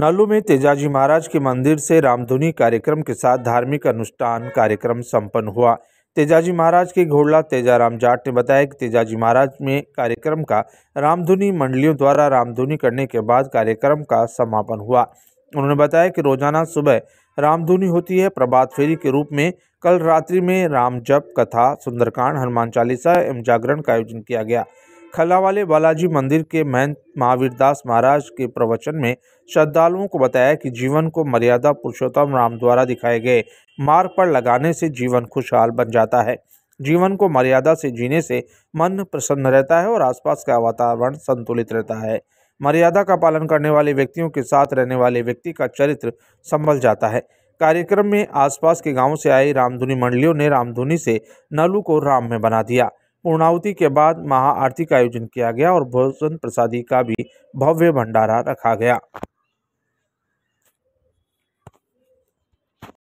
नालू में तेजाजी महाराज के मंदिर से रामधुनी कार्यक्रम के साथ धार्मिक अनुष्ठान कार्यक्रम संपन्न हुआ तेजाजी महाराज के घोड़ला तेजाराम जाट ने बताया कि तेजाजी महाराज में कार्यक्रम का रामधुनी मंडलियों द्वारा रामधुनी करने के बाद कार्यक्रम का समापन हुआ उन्होंने बताया कि रोजाना सुबह रामधुनी होती है प्रभात फेरी के रूप में कल रात्रि में राम जप कथा सुंदरकांड हनुमान चालीसा एवं जागरण का आयोजन किया गया खला वाले बालाजी मंदिर के महंत महावीरदास महाराज के प्रवचन में श्रद्धालुओं को बताया कि जीवन को मर्यादा पुरुषोत्तम राम द्वारा दिखाए गए मार्ग पर लगाने से जीवन खुशहाल बन जाता है जीवन को मर्यादा से जीने से मन प्रसन्न रहता है और आसपास का वातावरण संतुलित रहता है मर्यादा का पालन करने वाले व्यक्तियों के साथ रहने वाले व्यक्ति का चरित्र संभल जाता है कार्यक्रम में आसपास के गांवों से आई रामधुनी मंडलियों ने रामधुनी से नलू को राम में बना दिया पूर्णावती के बाद महाआरती का आयोजन किया गया और भोजन प्रसादी का भी भव्य भंडारा रखा गया